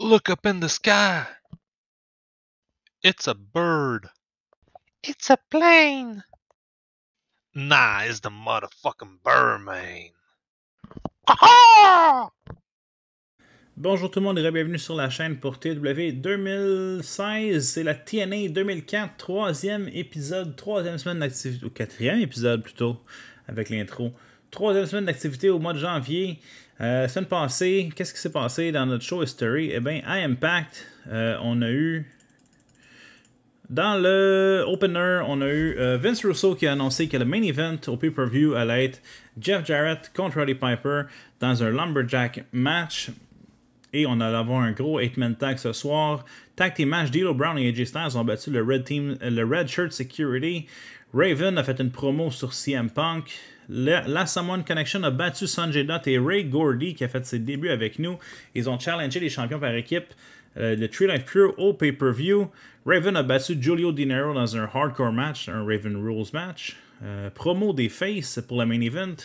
Look up in the sky. It's a bird. It's a plane. Nah, it's the motherfucking Bonjour tout le monde et bienvenue sur la chaîne pour TW 2016. C'est la TNA 2004, troisième épisode, troisième semaine d'activité, ou quatrième épisode plutôt, avec l'intro. Troisième semaine d'activité au mois de janvier. Euh, semaine passée, qu'est-ce qui s'est passé dans notre show history? Eh bien, à Impact, euh, on a eu. Dans le opener, on a eu euh, Vince Russo qui a annoncé que le main event au pay-per-view allait être Jeff Jarrett contre Roddy Piper dans un Lumberjack match. Et on allait avoir un gros 8-man tag ce soir. Tag team match, D'Lo Brown et AJ Styles ont battu le Red, team, le Red Shirt Security. Raven a fait une promo sur CM Punk. la Someone Connection a battu Sanjay Dutt et Ray Gordy qui a fait ses débuts avec nous. Ils ont challengé les champions par équipe euh, le Tree Life Crew au pay-per-view. Raven a battu Julio Dinero dans un hardcore match, un Raven Rules match. Euh, promo des Faces pour le main event.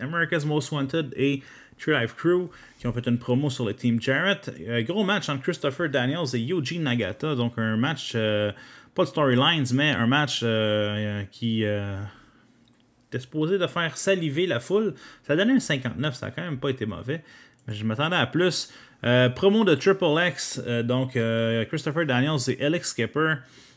America's Most Wanted et Tree Life Crew qui ont fait une promo sur le Team Jarrett. Euh, gros match entre Christopher Daniels et Yuji Nagata, donc un match pas de storylines, mais un match euh, euh, qui euh, était supposé de faire saliver la foule. Ça a donné un 59, ça a quand même pas été mauvais. Mais je m'attendais à plus. promo de Triple X, donc Christopher Daniels et Alex Skipper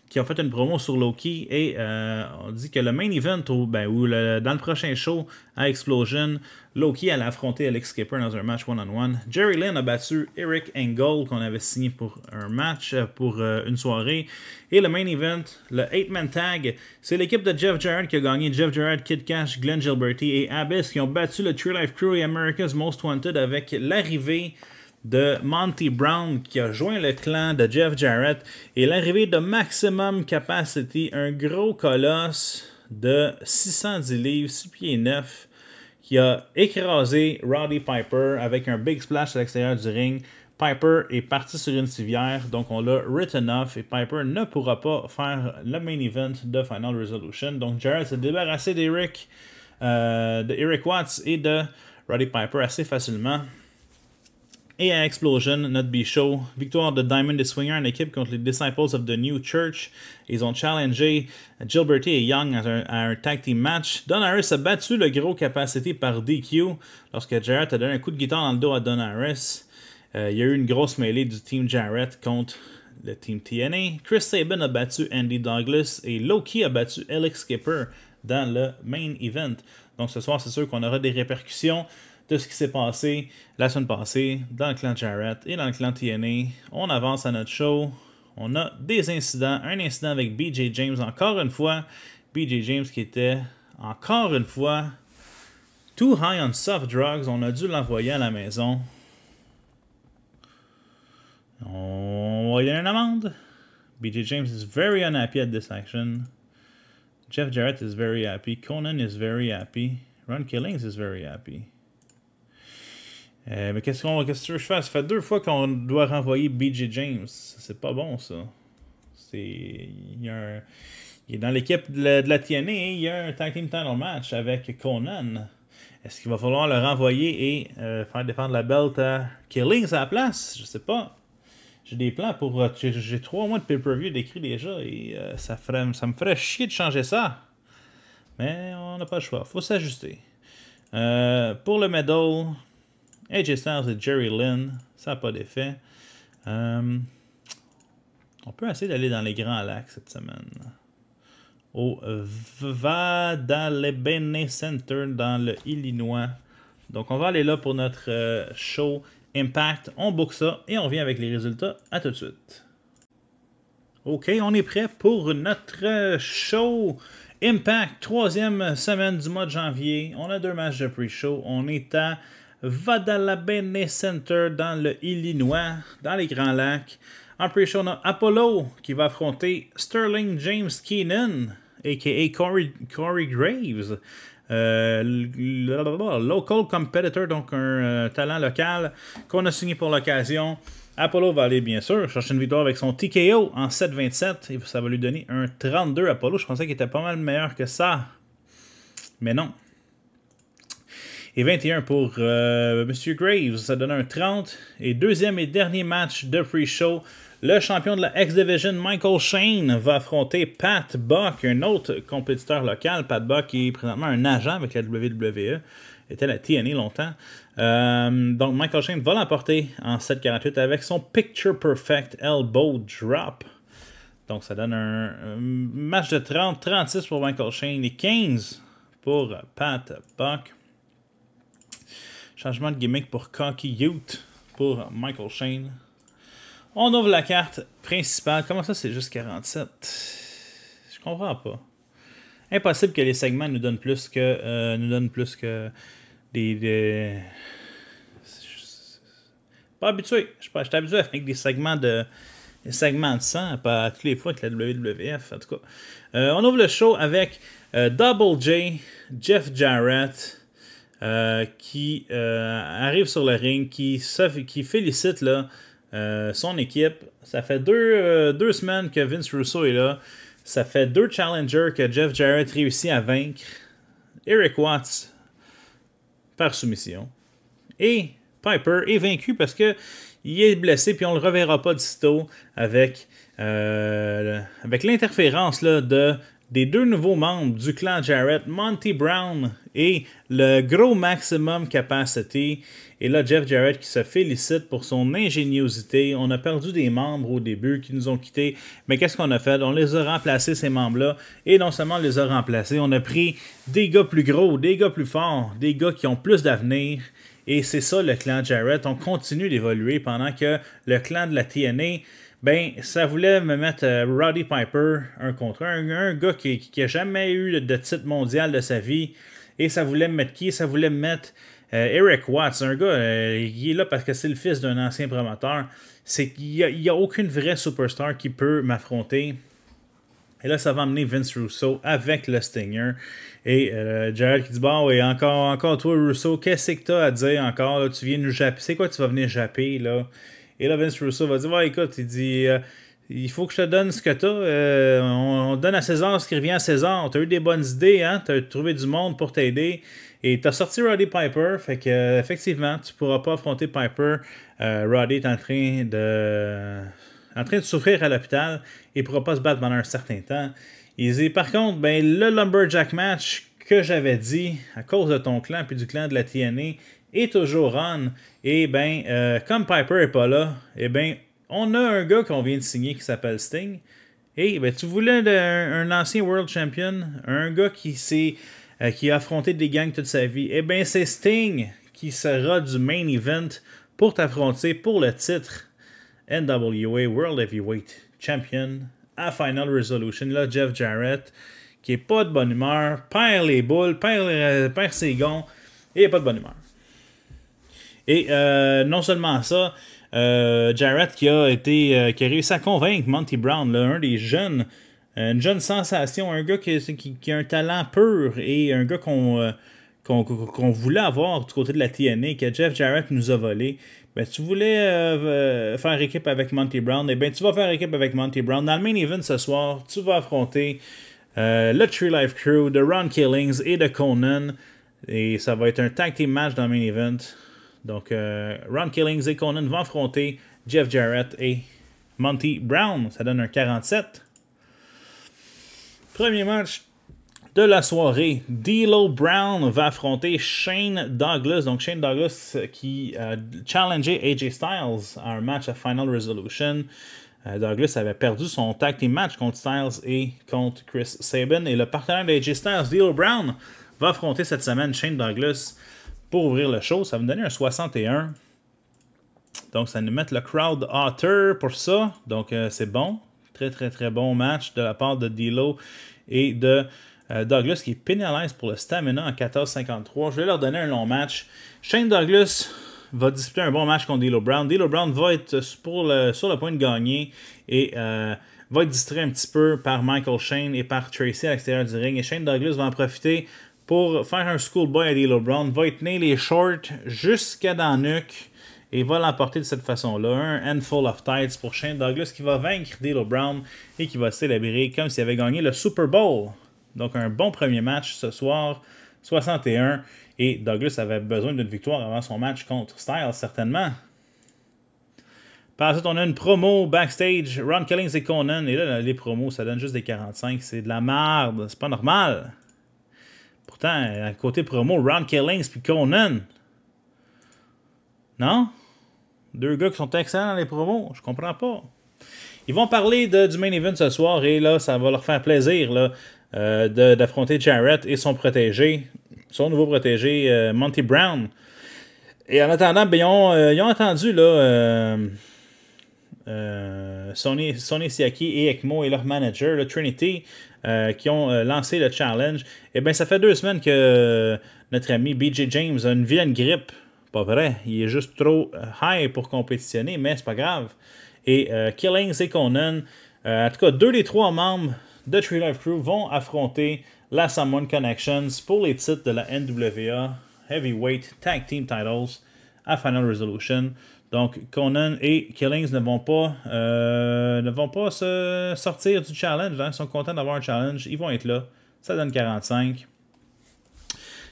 qui ont fait une promo sur Loki et euh, on dit que le main event ben, ou dans le prochain show à Explosion, Loki allait affronter Alex Skipper dans un match one-on-one. Jerry Lynn a battu Eric Engel qu'on avait signé pour un match, euh, pour euh, une soirée. Et le main event, le 8-man tag, c'est l'équipe de Jeff Jarrett qui a gagné. Jeff Jarrett, Kid Cash, Glenn Gilberty et Abyss qui ont battu le True Life Crew et America's Most Wanted avec l'arrivée de Monty Brown qui a joint le clan de Jeff Jarrett et l'arrivée de Maximum Capacity, un gros colosse de 610 livres, 6 pieds 9, qui a écrasé Roddy Piper avec un big splash à l'extérieur du ring. Piper est parti sur une civière, donc on l'a written off et Piper ne pourra pas faire le main event de Final Resolution. Donc Jarrett s'est débarrassé d'Eric, euh, de Eric Watts et de Roddy Piper assez facilement. Et à Explosion, not be show victoire de Diamond the Swinger en équipe contre les Disciples of the New Church. Ils ont challengé Gilberty et Young à un, tag team match. Don Harris a battu le gros capacité par DQ lorsque Jarrett a donné un coup de guitare dans le dos à Don Harris. Euh, il y a eu une grosse mêlée du team Jarrett contre le team TNA. Chris Sabin a battu Andy Douglas et Loki a battu Alex Skipper dans le main event. Donc ce soir, c'est sûr qu'on aura des répercussions de ce qui s'est passé la semaine passée dans le clan Jarrett et dans le clan TNA. On avance à notre show. On a des incidents. Un incident avec BJ James encore une fois. BJ James qui était encore une fois too high on soft drugs. On a dû l'envoyer à la maison. On va y une amende. BJ James is very unhappy at this action. Jeff Jarrett is very happy. Conan is very happy. Ron Killings is very happy. Euh, mais qu'est-ce, qu'on, qu'est-ce que je fais? Ça fait deux fois qu'on doit renvoyer BJ James. C'est pas bon, ça. C'est, il, y a un, il est dans l'équipe de la, de TNA. Il y a un tag team title match avec Conan. Est-ce qu'il va falloir le renvoyer et euh, faire défendre la belt à Killings à la place? Je sais pas. J'ai des plans pour. Euh, j'ai, trois mois de pay-per-view d'écrit déjà et ça, ça me ferait chier de changer ça. Mais on n'a pas le choix. Faut s'ajuster. pour le medal, AJ Styles et Jerry Lynn, ça n'a pas d'effet. Euh, on peut essayer d'aller dans les grands lacs cette semaine. Au Vadalebene Center dans le Illinois. Donc on va aller là pour notre euh, show Impact. On book ça et on vient avec les résultats. À tout de suite. OK, on est prêt pour notre euh, show Impact, troisième semaine du mois de janvier. On a deux matchs de pre-show. On est à Vadalabene Center dans le Illinois, dans les Grands Lacs. En on a Apollo qui va affronter Sterling James Keenan, a.k.a. Corey, Graves. Euh, local competitor, donc un euh, talent local qu'on a signé pour l'occasion. Apollo va aller bien sûr chercher une victoire avec son TKO en 7-27 et ça va lui donner un 32 Apollo. Je pensais qu'il était pas mal meilleur que ça. Mais non, et 21 pour euh, Monsieur Graves. Ça donne un 30. Et deuxième et dernier match de pre-show, le champion de la X-Division, Michael Shane, va affronter Pat Buck, un autre compétiteur local. Pat Buck est présentement un agent avec la WWE, était la TNA e longtemps. Euh, donc Michael Shane va l'emporter en 7-48 avec son Picture Perfect Elbow Drop. Donc ça donne un, match de 30, 36 pour Michael Shane et 15 pour Pat Buck. Changement de gimmick pour Cocky Ute pour Michael Shane. On ouvre la carte principale. Comment ça, c'est juste 47 Je comprends pas. Impossible que les segments nous donnent plus que. Euh, nous donnent plus que. Des. Pas habitué. Je suis habitué avec des segments de. Des segments de sang, pas toutes les fois avec la WWF, en tout cas. Euh, on ouvre le show avec euh, Double J, Jeff Jarrett, euh, qui euh, arrive sur le ring, qui, qui félicite là, euh, son équipe. Ça fait deux, semaines que Vince Russo est là. Ça fait deux challengers que Jeff Jarrett réussit à vaincre. Eric Watts par soumission. Et Piper est vaincu parce que il est blessé, puis on le reverra pas d'ici tôt avec, avec l'interférence de des deux nouveaux membres du clan Jarrett, Monty Brown et le gros maximum capacity. Et là, Jeff Jarrett qui se félicite pour son ingéniosité. On a perdu des membres au début qui nous ont quittés. Mais qu'est-ce qu'on a fait? On les a remplacés, ces membres-là. Et non seulement on les a remplacés, on a pris des gars plus gros, des gars plus forts, des gars qui ont plus d'avenir. Et c'est ça le clan Jarrett. On continue d'évoluer pendant que le clan de la TNA ben ça voulait me mettre euh, Roddy Piper un contre un, gars qui, qui, a jamais eu de, titre mondial de sa vie. Et ça voulait me mettre qui Ça voulait me mettre euh, Eric Watts, un gars qui euh, est là parce que c'est le fils d'un ancien promoteur. C'est qu'il n'y a, aucune vraie superstar qui peut m'affronter. Et là, ça va amener Vince Russo avec le Stinger. Et euh, qui dit Bon, oui, encore, encore toi, Russo, qu'est-ce que tu as à dire encore Tu viens nous japper. C'est quoi tu vas venir japper là et là, Vince Russo va dire, ouais, écoute, il dit, euh, il faut que je te donne ce que tu as. Euh, on, donne à César ce qui revient à César. Tu as eu des bonnes idées, hein? tu as trouvé du monde pour t'aider. Et tu as sorti Roddy Piper, fait que euh, effectivement, tu pourras pas affronter Piper. Roddy est en train de en train de souffrir à l'hôpital et pourra pas se battre pendant un certain temps. Il dit par contre, ben le Lumberjack match que j'avais dit à cause de ton clan puis du clan de la TNA, et toujours Ron Et bien, comme Piper n'est pas là, et eh bien, on a un gars qu'on vient de signer qui s'appelle Sting. Et ben, tu voulais un, ancien World Champion, un gars qui euh, qui a affronté des gangs toute sa vie. Et eh bien, c'est Sting qui sera du main event pour t'affronter pour le titre NWA World Heavyweight Champion à Final Resolution. Là, Jeff Jarrett, qui est pas de bonne humeur, perd les boules, perd, euh, perd ses gonds et pas de bonne humeur. Et euh, non seulement ça, euh, Jarrett qui a été euh, qui réussi à convaincre Monty Brown, un des jeunes, une jeune sensation, un gars qui, a un talent pur et un gars qu'on qu'on voulait avoir du côté de la TNA, que Jeff Jarrett nous a volé. Ben, tu voulais faire équipe avec Monty Brown, et eh bien tu vas faire équipe avec Monty Brown. Dans le main event ce soir, tu vas affronter le Tree Life Crew, de Ron Killings et de Conan. Et ça va être un tag team match dans le main event. Donc, euh, Ron Killings et Conan vont affronter Jeff Jarrett et Monty Brown. Ça donne un 47. Premier match de la soirée, D'Lo Brown va affronter Shane Douglas. Donc Shane Douglas euh, qui a challengé AJ Styles à un match à Final Resolution. Euh, Douglas avait perdu son tag team match contre Styles et contre Chris Sabin. Et le partenaire d'AJ Styles, D'Lo Brown, va affronter cette semaine Shane Douglas pour ouvrir le show. Ça va me donner un 61. Donc, ça nous met le crowd hotter pour ça. Donc, euh, c'est bon. Très, très, très bon match de la part de Dilo et de euh, Douglas qui pénalise pour le stamina en 14-53. Je vais leur donner un long match. Shane Douglas va disputer un bon match contre Dilo Brown. Dilo Brown va être sur le point de gagner et euh, va être distrait un petit peu par Michael Shane et par Tracy à l'extérieur du ring. Et Shane Douglas va en profiter pour faire un schoolboy à D'Lo Brown, va y les shorts jusqu'à dans le nuque et va l'emporter de cette façon-là. Un handful of tights pour Shane Douglas qui va vaincre D'Lo Brown et qui va célébrer comme s'il avait gagné le Super Bowl. Donc un bon premier match ce soir, 61. Et Douglas avait besoin d'une victoire avant son match contre Styles, certainement. Par suite, on a une promo backstage, Ron Killings et Conan. Et là, les promos, ça donne juste des 45. C'est de la merde. C'est pas normal. Pourtant, euh, à côté promo, Ron Killings puis Conan. Non? Deux gars qui sont excellents dans les promos. Je comprends pas. Ils vont parler de, du main event ce soir et là, ça va leur faire plaisir là, euh, d'affronter Jarrett et son protégé, son nouveau protégé, euh, Monty Brown. Et en attendant, ben, ils, ont, entendu Sony, Siaki et Ekmo et leur manager, le Trinity, euh, qui ont euh, lancé le challenge. Eh bien, ça fait deux semaines que notre ami BJ James a une vilaine grippe. Pas vrai, il est juste trop euh, high pour compétitionner, mais c'est pas grave. Et Killings et Conan, en tout cas, deux des trois membres de Tree Life Crew vont affronter la Someone Connections pour les titres de la NWA Heavyweight Tag Team Titles à Final Resolution. Donc, Conan et Killings ne vont pas, euh, ne vont pas se sortir du challenge. Hein. Ils sont contents d'avoir un challenge. Ils vont être là. Ça donne 45.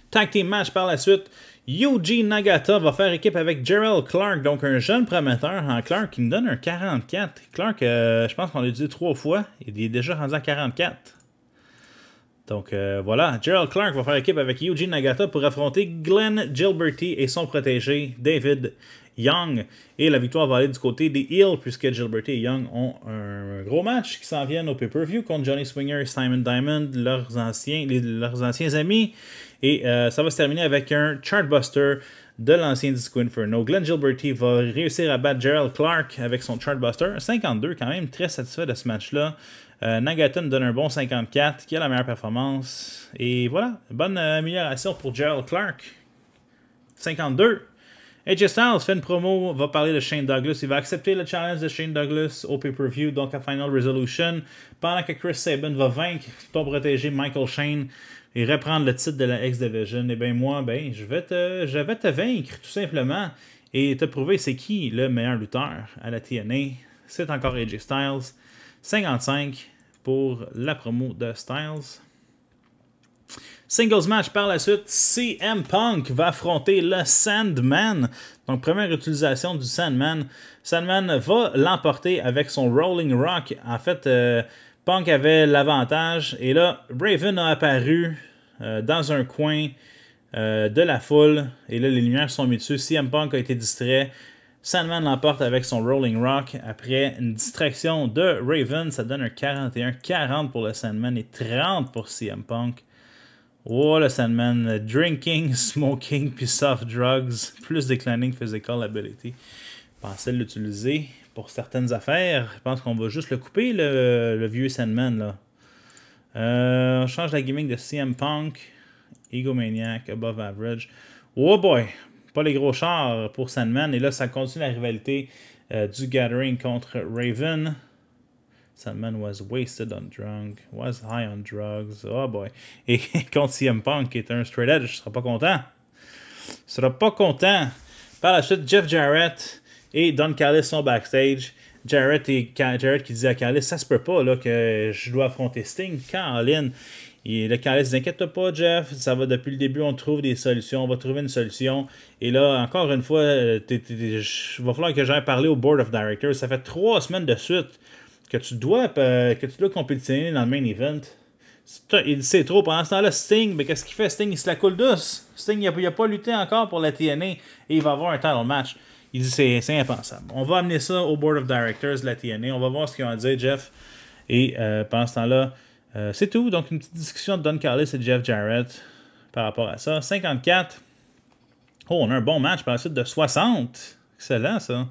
Tag team match par la suite. Yuji Nagata va faire équipe avec Gerald Clark, donc un jeune prometteur en Clark qui me donne un 44. Clark, euh, je pense qu'on l'a dit trois fois. Il est déjà rendu à 44. Donc euh, voilà, Gerald Clark va faire équipe avec Yuji Nagata pour affronter Glenn Gilberty et son protégé David Young. Et la victoire va aller du côté des Heels, puisque Gilbert et Young ont un gros match qui s'en viennent au pay-per-view contre Johnny Swinger et Simon Diamond, leurs anciens, leurs anciens amis. Et euh, ça va se terminer avec un chartbuster de l'ancien Disco Inferno. Glenn Gilberty va réussir à battre Gerald Clark avec son chartbuster. 52 quand même, très satisfait de ce match-là. Euh, Nagaton donne un bon 54, qui a la meilleure performance. Et voilà, bonne euh, amélioration pour Gerald Clark. 52. AJ Styles fait une promo, va parler de Shane Douglas. Il va accepter le challenge de Shane Douglas au pay-per-view, donc à Final Resolution, pendant que Chris Sabin va vaincre pour protégé Michael Shane et reprendre le titre de la X-Division. Et eh bien moi, ben, je, vais te, je vais te vaincre, tout simplement, et te prouver c'est qui le meilleur lutteur à la TNA. C'est encore AJ Styles. 55 pour la promo de Styles. Singles match par la suite, CM Punk va affronter le Sandman. Donc, première utilisation du Sandman. Sandman va l'emporter avec son Rolling Rock. En fait, euh, Punk avait l'avantage. Et là, Raven a apparu euh, dans un coin euh, de la foule. Et là, les lumières sont mises dessus. CM Punk a été distrait. Sandman l'emporte avec son Rolling Rock après une distraction de Raven. Ça donne un 41-40 pour le Sandman et 30 pour CM Punk. Oh, le Sandman. Drinking, smoking, puis soft drugs, plus declining physical ability. Pensez l'utiliser pour certaines affaires. Je pense qu'on va juste le couper, le, vieux Sandman, là. Euh, on change la gimmick de CM Punk, Egomaniac, Above Average. Oh boy! Pas les gros chars pour Sandman. Et là, ça continue la rivalité euh, du Gathering contre Raven. Sandman was wasted on drunk, was high on drugs. Oh boy. Et contre CM Punk, est un straight edge, je serai pas content. Je serai pas content. Par la suite, Jeff Jarrett et Don Callis sont backstage. Jarrett, et, Jarrett qui dit à Callis, ça se peut pas là, que je dois affronter Sting. Caroline, et le Callis dit pas, Jeff, ça va depuis le début, on trouve des solutions, on va trouver une solution. Et là, encore une fois, il va falloir que j'aille parler au Board of Directors. Ça fait trois semaines de suite que tu dois euh, que tu dois compétitionner dans le main event. Il sait trop. Pendant ce temps-là, Sting, mais qu'est-ce qu'il fait? Sting, il se la coule douce. Sting, il n'a pas lutté encore pour la TNA et il va avoir un title match. Il dit c'est, c'est impensable. On va amener ça au board of directors de la TNA. On va voir ce qu'ils ont à dire, Jeff. Et euh, pendant ce temps-là, euh, c'est tout. Donc, une petite discussion de Don Carlis et Jeff Jarrett par rapport à ça. 54. Oh, on a un bon match par la suite de 60. Excellent, ça.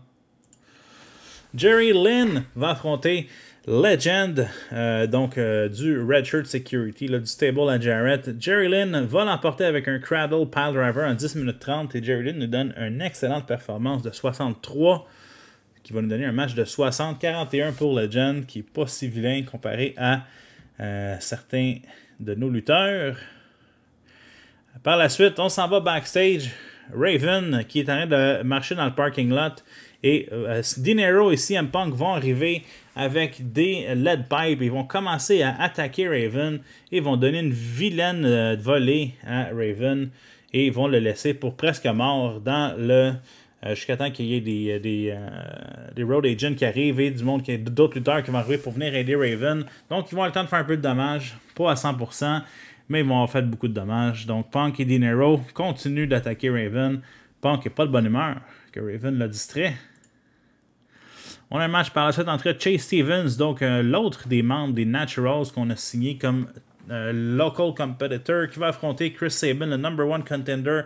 Jerry Lynn va affronter Legend, euh, donc euh, du Redshirt Security, là, du stable à Jarrett. Jerry Lynn va l'emporter avec un Cradle Pile Driver en 10 minutes 30 et Jerry Lynn nous donne une excellente performance de 63 qui va nous donner un match de 60-41 pour Legend qui n'est pas si vilain comparé à euh, certains de nos lutteurs. Par la suite, on s'en va backstage. Raven qui est en train de marcher dans le parking lot et euh, euh, Dinero et CM Punk vont arriver avec des euh, lead pipes. Ils vont commencer à attaquer Raven et vont donner une vilaine volée à Raven et ils vont le laisser pour presque mort dans le jusqu'à temps qu'il y ait des, des, road agents qui arrivent et du monde qui d'autres lutteurs qui vont arriver pour venir aider Raven. Donc ils vont avoir le temps de faire un peu de dommages, pas à 100%, mais ils vont avoir fait beaucoup de dommages. Donc Punk et Dinero continuent d'attaquer Raven Punk n'est pas de bonne humeur, que Raven l'a distrait. On a un match par la suite entre Chase Stevens, donc euh, l'autre des membres des Naturals qu'on a signé comme euh, local competitor, qui va affronter Chris Sabin, le number one contender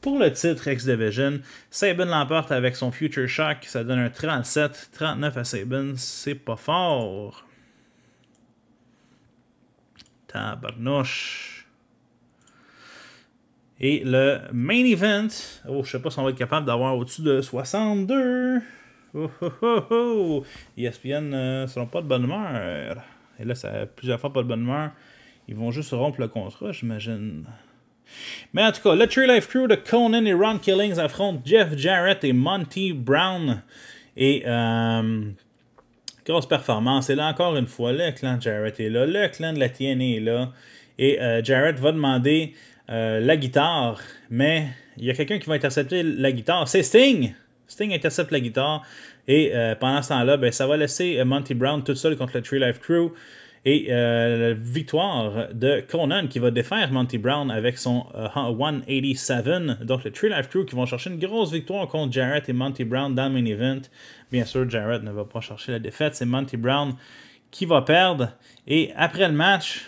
pour le titre X Division. Sabin l'emporte avec son Future Shock, ça donne un 37-39 à Sabin, c'est pas fort. Tabarnouche. Et le main event, oh, je sais pas si on va être capable d'avoir au-dessus de 62. Oh, oh, oh, oh. E euh, seront pas de bonne humeur. Et là, ça a plusieurs fois pas de bonne humeur. Ils vont juste rompre le contrat, j'imagine. Mais en tout cas, le Tree Life Crew de Conan et Ron Killings affrontent Jeff Jarrett et Monty Brown. Et euh, grosse performance. Et là, encore une fois, le clan Jarrett est là. Le clan de la tienne est là. Et euh, Jarrett va demander euh, la guitare, mais il y a quelqu'un qui va intercepter la guitare. C'est Sting! Sting intercepte la guitare et euh, pendant ce temps-là, ben, ça va laisser euh, Monty Brown tout seul contre le Tree Life Crew. Et la victoire de Conan qui va défaire Monty Brown avec son 187. Donc le Tree Life Crew qui vont chercher une grosse victoire contre Jarrett et Monty Brown dans le main event. Bien sûr, Jarrett ne va pas chercher la défaite. C'est Monty Brown qui va perdre. Et après le match,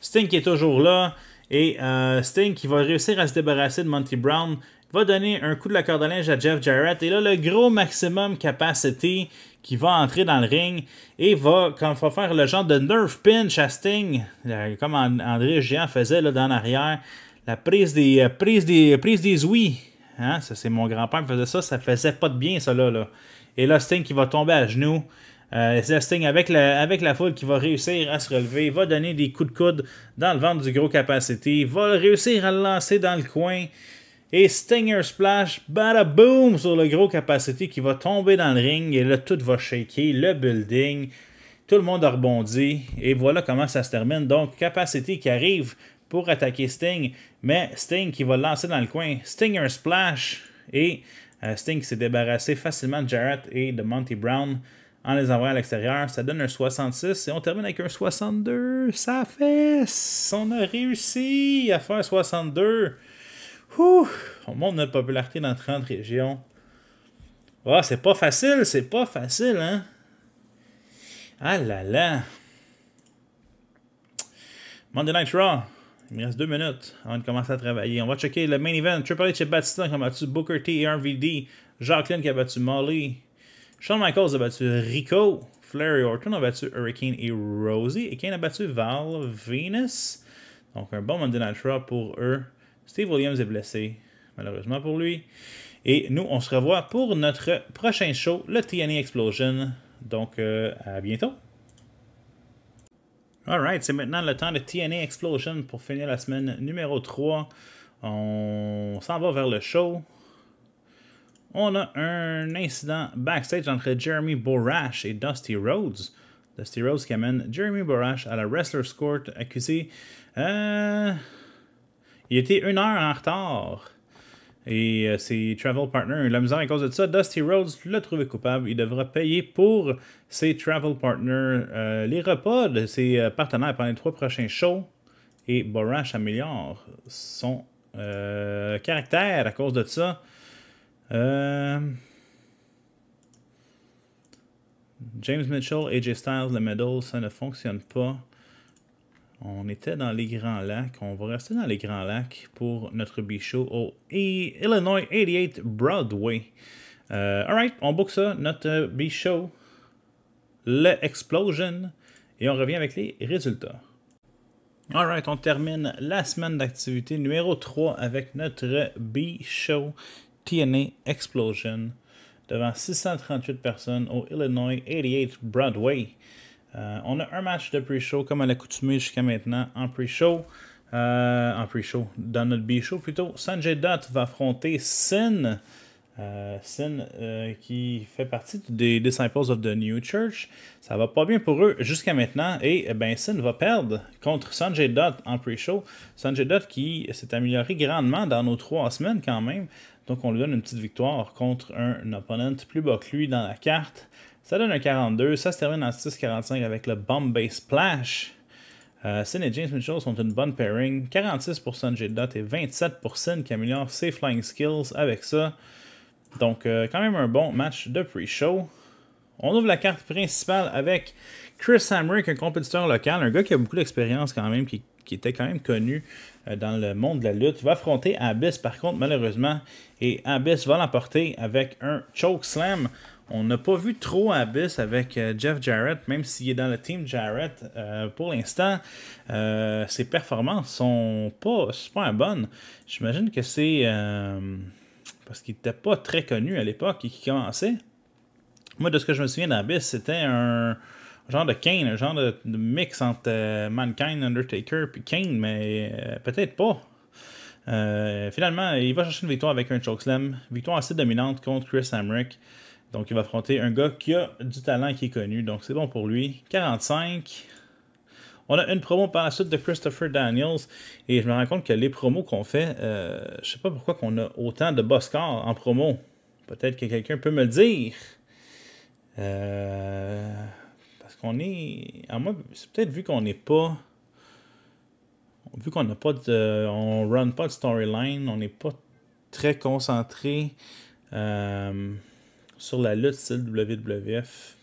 Sting qui est toujours là. Et euh, Sting qui va réussir à se débarrasser de Monty Brown va donner un coup de la corde à linge à Jeff Jarrett. Et là, le gros maximum capacité qui va entrer dans le ring et va, comme va faire le genre de nerf pinch à Sting, euh, comme André Géant faisait là, dans l'arrière, la prise des, euh, prise des, prise des ouïes. Hein, ça, c'est mon grand-père qui faisait ça. Ça faisait pas de bien, ça, là. là. Et là, Sting qui va tomber à genoux. Euh, c'est Sting, avec la, foule qui va réussir à se relever, va donner des coups de coude dans le ventre du gros capacité, va réussir à le lancer dans le coin. Et Stinger Splash, bada boom sur le gros capacité qui va tomber dans le ring et là tout va shaker, le building, tout le monde a rebondi et voilà comment ça se termine. Donc capacité qui arrive pour attaquer Sting, mais Sting qui va le lancer dans le coin, Stinger Splash et euh, Sting s'est débarrassé facilement de Jarrett et de Monty Brown en les envoyant à l'extérieur. Ça donne un 66 et on termine avec un 62. Ça fait. On a réussi à faire 62. on monte notre popularité dans 30 régions. Ah, c'est pas facile, c'est pas facile, hein? Ah là là! Monday Night Raw, il me reste deux minutes avant de commencer à travailler. On va checker le main event. Triple H et Batista qui a battu Booker T et RVD. Jacqueline qui a battu Molly. Sean Michaels a battu Rico. Flair Orton a battu Hurricane et Rosie. Et Kane a battu Val Venus. Donc un bon Monday Night Raw pour eux. Steve Williams est blessé, malheureusement pour lui. Et nous, on se revoit pour notre prochain show, le TNA Explosion. Donc, euh, à bientôt. Alright, c'est maintenant le temps de TNA Explosion pour finir la semaine numéro 3. On s'en va vers le show on a un incident backstage entre Jeremy Borash et Dusty Rhodes. Dusty Rhodes qui amène Jeremy Borash à la Wrestler's Court accusé. Euh, il était une heure en retard. Et euh, ses travel partners, la misère à cause de ça, Dusty Rhodes l'a trouvé coupable. Il devra payer pour ses travel partners euh, les repas de ses partenaires pendant les trois prochains shows. Et Borash améliore son caractère à cause de ça. Euh, James Mitchell, AJ Styles, le medal, ça ne fonctionne pas. On était dans les Grands Lacs. On va rester dans les Grands Lacs pour notre B-show au Illinois 88 Broadway. Euh, alright, on book ça, notre B-show, le Explosion, et on revient avec les résultats. Alright, on termine la semaine d'activité numéro 3 avec notre B-show TNA Explosion devant 638 personnes au Illinois 88 Broadway. Euh, on a un match de pre-show comme à l'accoutumée jusqu'à maintenant en pre-show. Euh, en pre-show, dans notre B-show plutôt. Sanjay Dutt va affronter Sin. Euh, Sin qui fait partie des Disciples of the New Church. Ça va pas bien pour eux jusqu'à maintenant. Et eh ben Sin va perdre contre Sanjay Dutt en pre-show. Sanjay Dutt qui s'est amélioré grandement dans nos trois semaines quand même. Donc on lui donne une petite victoire contre un opponent plus bas que lui dans la carte. Ça donne un 42. Ça se termine en 6-45 avec le Bombay Splash. Euh, Sin et James Mitchell sont une bonne pairing. 46% de dot et 27% qui améliore ses flying skills avec ça. Donc euh, quand même un bon match de pre-show. On ouvre la carte principale avec Chris Hamrick, un compétiteur local, un gars qui a beaucoup d'expérience quand même, qui qui était quand même connu euh, dans le monde de la lutte, va affronter Abyss par contre, malheureusement. Et Abyss va l'emporter avec un choke slam. On n'a pas vu trop Abyss avec euh, Jeff Jarrett, même s'il est dans le team Jarrett. Euh, pour l'instant, ses performances sont pas super bonnes. J'imagine que c'est parce qu'il n'était pas très connu à l'époque et qu'il commençait. Moi, de ce que je me souviens d'Abyss, c'était un, genre de Kane, un genre de, mix entre euh, Mankind, Undertaker et Kane, mais euh, peut-être pas. Euh, finalement, il va chercher une victoire avec un chokeslam, victoire assez dominante contre Chris Hamrick. Donc, il va affronter un gars qui a du talent et qui est connu, donc c'est bon pour lui. 45. On a une promo par la suite de Christopher Daniels et je me rends compte que les promos qu'on fait, je sais pas pourquoi qu'on a autant de boss en promo. Peut-être que quelqu'un peut me le dire. Euh on est. c'est peut-être vu qu'on n'est pas. Vu qu'on n'a pas de. On run pas de storyline, on n'est pas très concentré euh, sur la lutte style WWF.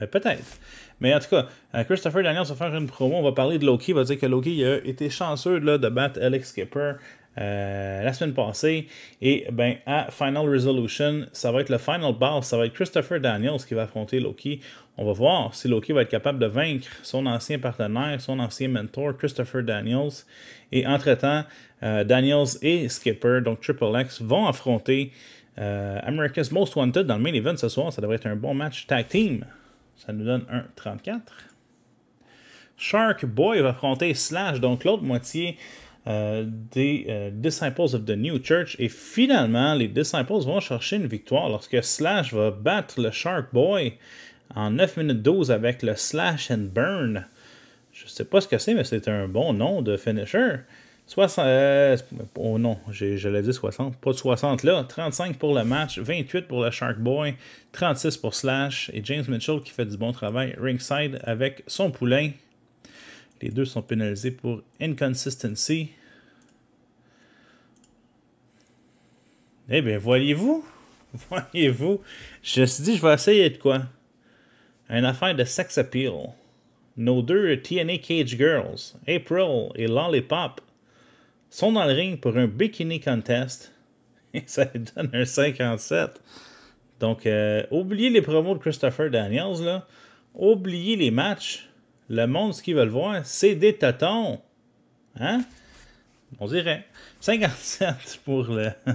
Ben, peut-être. Mais en tout cas, euh, Christopher Daniels va faire une promo. On va parler de Loki. Il va dire que Loki a été chanceux là, de battre Alex Skipper euh, la semaine passée. Et ben, à Final Resolution, ça va être le final Ball ça va être Christopher Daniels qui va affronter Loki. On va voir si Loki va être capable de vaincre son ancien partenaire, son ancien mentor, Christopher Daniels. Et entre-temps, euh, Daniels et Skipper, donc Triple X, vont affronter euh, America's Most Wanted dans le main event ce soir. Ça devrait être un bon match tag team. Ça nous donne un 34. Shark Boy va affronter Slash, donc l'autre moitié euh, des euh, Disciples of the New Church. Et finalement, les Disciples vont chercher une victoire lorsque Slash va battre le Shark Boy en 9 minutes 12 avec le Slash and Burn. Je sais pas ce que c'est, mais c'est un bon nom de finisher. 60, euh, oh non, je l'ai dit 60, pas de 60 là. 35 pour le match, 28 pour le Shark Boy, 36 pour Slash et James Mitchell qui fait du bon travail ringside avec son poulain. Les deux sont pénalisés pour inconsistency. Eh bien, voyez-vous. Voyez-vous. Je me suis dit, je vais essayer de quoi. Une affaire de sex appeal. Nos deux TNA Cage Girls, April et Lollipop, sont dans le ring pour un bikini contest. Et ça donne un 57. Donc, euh, oubliez les promos de Christopher Daniels, là. Oubliez les matchs le monde, ce qu'ils veulent voir, c'est des tatons. Hein? On dirait. 57 pour le,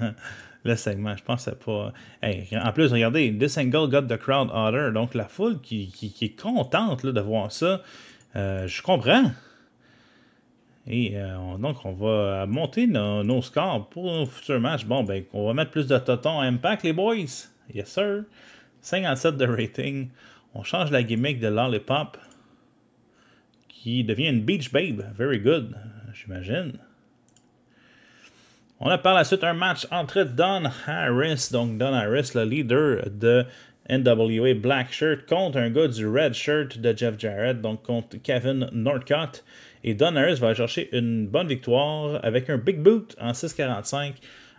le segment. Je pensais pas. en plus, regardez, The Single Got the Crowd Order. Donc, la foule qui, qui, est contente de voir ça. Euh, je comprends. Et euh, donc, on va monter nos, scores pour nos futurs matchs. Bon, ben, on va mettre plus de totons à Impact, les boys. Yes, sir. 57 de rating. On change la gimmick de Lollipop qui devient une Beach Babe. Very good, j'imagine. On a par la suite un match entre Don Harris, donc Don Harris, le leader de NWA Black Shirt, contre un gars du Red Shirt de Jeff Jarrett, donc contre Kevin Northcott. Et Don Harris va chercher une bonne victoire avec un Big Boot en 6.45.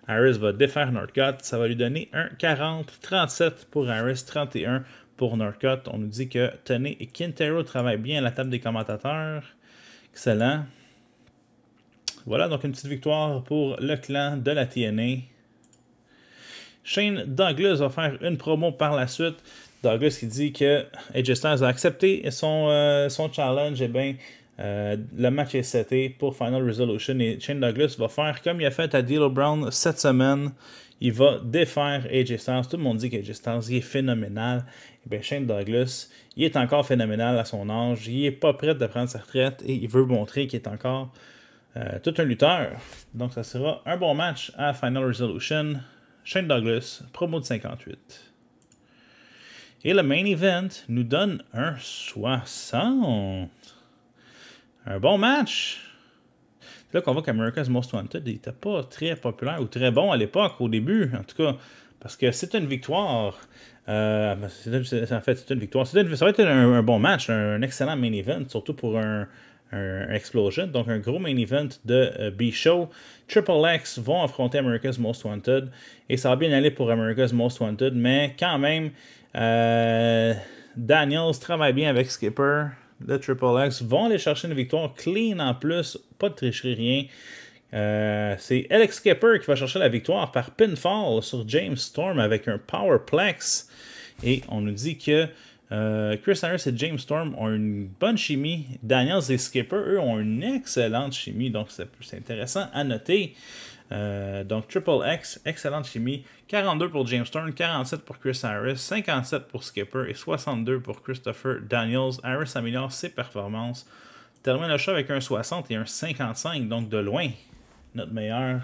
Harris va défaire Northcott. Ça va lui donner un 40-37 pour Harris, 31 pour Norcott. On nous dit que Tony et Quintero travaillent bien à la table des commentateurs. Excellent. Voilà, donc une petite victoire pour le clan de la TNA. Shane Douglas va faire une promo par la suite. Douglas qui dit que AJ Stars a accepté son, euh, son challenge. Et eh bien, euh, le match est seté pour Final Resolution et Shane Douglas va faire comme il a fait à D'Lo Brown cette semaine. Il va défaire AJ Stars Tout le monde dit qu'AJ Stars est phénoménal. Ben, Shane Douglas, il est encore phénoménal à son âge. Il n'est pas prêt de prendre sa retraite et il veut montrer qu'il est encore euh, tout un lutteur. Donc, ça sera un bon match à Final Resolution. Shane Douglas, promo de 58. Et le main event nous donne un 60. Un bon match. C'est là qu'on voit qu'America's Most Wanted n'était pas très populaire ou très bon à l'époque, au début, en tout cas. Parce que c'est une victoire. Euh, ah, en fait, c'est une victoire. ça va être un, bon match, un, excellent main event, surtout pour un, Explosion. Donc, un gros main event de euh, B-Show. Triple X vont affronter America's Most Wanted. Et ça va bien aller pour America's Most Wanted, mais quand même, euh, Daniels travaille bien avec Skipper. Le Triple X vont aller chercher une victoire clean en plus, pas de tricherie, rien. Euh, c'est Alex Skipper qui va chercher la victoire par pinfall sur James Storm avec un powerplex. Et on nous dit que euh, Chris Harris et James Storm ont une bonne chimie. Daniels et Skipper, eux, ont une excellente chimie. Donc, c'est intéressant à noter. Euh, donc, Triple X, excellente chimie. 42 pour James Storm, 47 pour Chris Harris, 57 pour Skipper et 62 pour Christopher Daniels. Harris améliore ses performances. Termine le show avec un 60 et un 55, donc de loin notre meilleur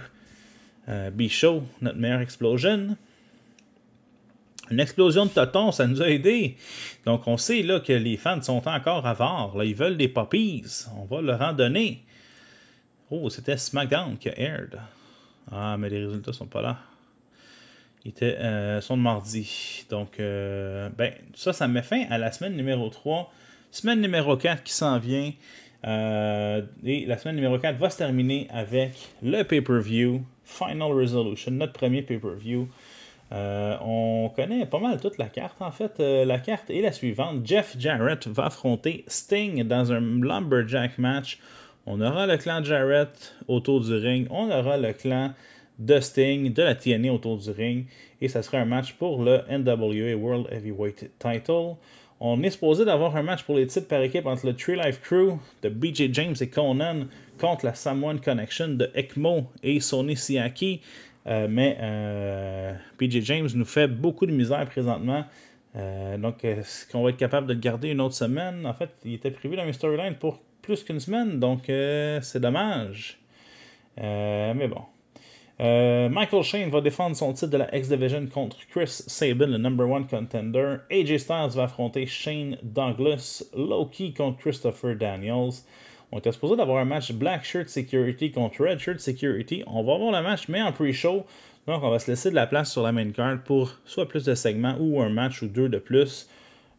euh, Bichot, notre meilleur Explosion. Une explosion de totons, ça nous a aidé. Donc on sait là que les fans sont encore avares. Là, ils veulent des poppies. On va leur en donner. Oh, c'était SmackDown qui a aired. Ah, mais les résultats sont pas là. Ils étaient, euh, sont de mardi. Donc, euh, ben, ça, ça met fin à la semaine numéro 3. Semaine numéro 4 qui s'en vient. Euh, et la semaine numéro 4 va se terminer avec le pay-per-view Final Resolution, notre premier pay-per-view. Euh, on connaît pas mal toute la carte. En fait, euh, la carte est la suivante. Jeff Jarrett va affronter Sting dans un Lumberjack match. On aura le clan Jarrett autour du ring. On aura le clan de Sting, de la TNA autour du ring. Et ça sera un match pour le NWA World Heavyweight Title. On est supposé d'avoir un match pour les titres par équipe entre le Tree Life Crew de BJ James et Conan contre la Samoan Connection de ECMO et Sony Siaki. Euh, mais euh, BJ James nous fait beaucoup de misère présentement. Euh, donc, est-ce qu'on va être capable de le garder une autre semaine? En fait, il était prévu dans mes storyline pour plus qu'une semaine, donc c'est dommage. mais bon, euh, Michael Shane va défendre son titre de la X-Division contre Chris Sabin, le number one contender. AJ Styles va affronter Shane Douglas. Loki contre Christopher Daniels. On était supposé d'avoir un match Black Shirt Security contre Red Shirt Security. On va avoir le match, mais en pre-show. Donc, on va se laisser de la place sur la main card pour soit plus de segments ou un match ou deux de plus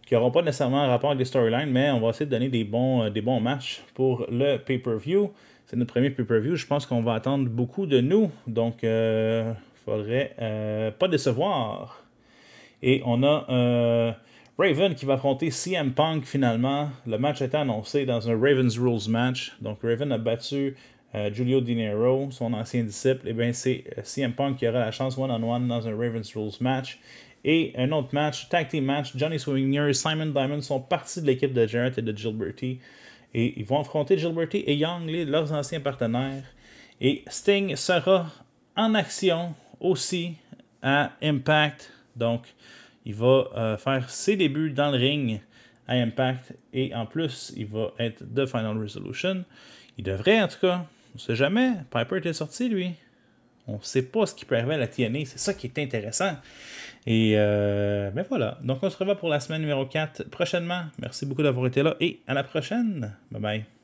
qui n'auront pas nécessairement un rapport avec les storylines, mais on va essayer de donner des bons, euh, des bons matchs pour le pay-per-view. C'est notre premier pay-per-view. Je pense qu'on va attendre beaucoup de nous. Donc, il euh, faudrait euh, pas décevoir. Et on a euh, Raven qui va affronter CM Punk finalement. Le match a été annoncé dans un Ravens Rules match. Donc Raven a battu Julio Niro, son ancien disciple. Et eh bien c'est CM Punk qui aura la chance one-on-one dans un Ravens Rules match. Et un autre match, tag team match, Johnny Swinger et Simon Diamond sont partis de l'équipe de Jarrett et de Gilberti. Et ils vont affronter Gilberty et Young, leurs anciens partenaires. Et Sting sera en action aussi à Impact. Donc, il va euh, faire ses débuts dans le ring à Impact. Et en plus, il va être de Final Resolution. Il devrait, en tout cas. On ne sait jamais. Piper était sorti, lui. On ne sait pas ce qui peut arriver à la TNA. C'est ça qui est intéressant. Et euh, ben voilà. Donc on se revoit pour la semaine numéro 4 prochainement. Merci beaucoup d'avoir été là et à la prochaine. Bye bye.